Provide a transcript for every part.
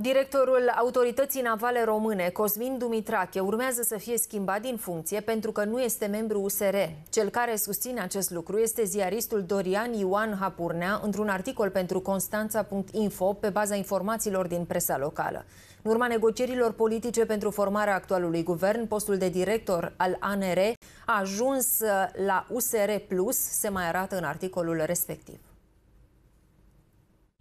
Directorul Autorității Navale Române, Cosmin Dumitrache, urmează să fie schimbat din funcție pentru că nu este membru USR. Cel care susține acest lucru este ziaristul Dorian Ioan Hapurnea într-un articol pentru Constanța.info pe baza informațiilor din presa locală. În urma negocierilor politice pentru formarea actualului guvern, postul de director al ANR a ajuns la USR+, se mai arată în articolul respectiv.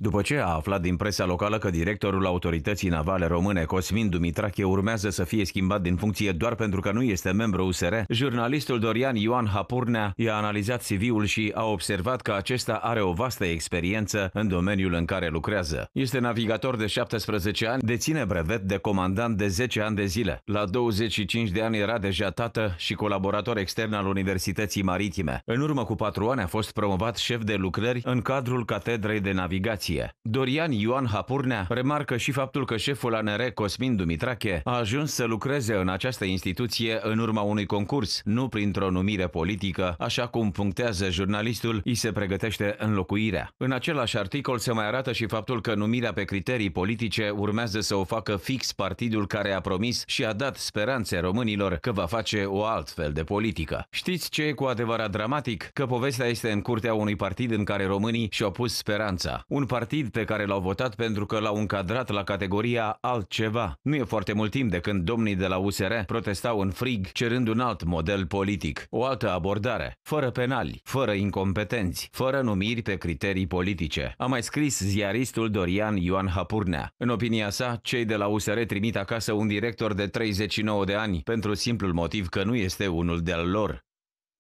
După ce a aflat din presa locală că directorul Autorității Navale Române, Cosmin Dumitrache, urmează să fie schimbat din funcție doar pentru că nu este membru USR, jurnalistul Dorian Ioan Hapurnea i-a analizat CV-ul și a observat că acesta are o vastă experiență în domeniul în care lucrează. Este navigator de 17 ani, deține brevet de comandant de 10 ani de zile. La 25 de ani era deja tată și colaborator extern al Universității Maritime. În urmă cu patru ani a fost promovat șef de lucrări în cadrul Catedrei de Navigație sărăcie. Dorian Ioan Hapurnea remarcă și faptul că șeful ANR Cosmin Dumitrache a ajuns să lucreze în această instituție în urma unui concurs, nu printr-o numire politică, așa cum punctează jurnalistul, îi se pregătește înlocuirea. În același articol se mai arată și faptul că numirea pe criterii politice urmează să o facă fix partidul care a promis și a dat speranțe românilor că va face o altfel de politică. Știți ce e cu adevărat dramatic? Că povestea este în curtea unui partid în care românii și-au pus speranța. Un partid partid pe care l-au votat pentru că l-au încadrat la categoria altceva. Nu e foarte mult timp de când domnii de la USR protestau în frig cerând un alt model politic, o altă abordare, fără penali, fără incompetenți, fără numiri pe criterii politice. A mai scris ziaristul Dorian Ioan Hapurnea. În opinia sa, cei de la USR trimit acasă un director de 39 de ani pentru simplul motiv că nu este unul de-al lor.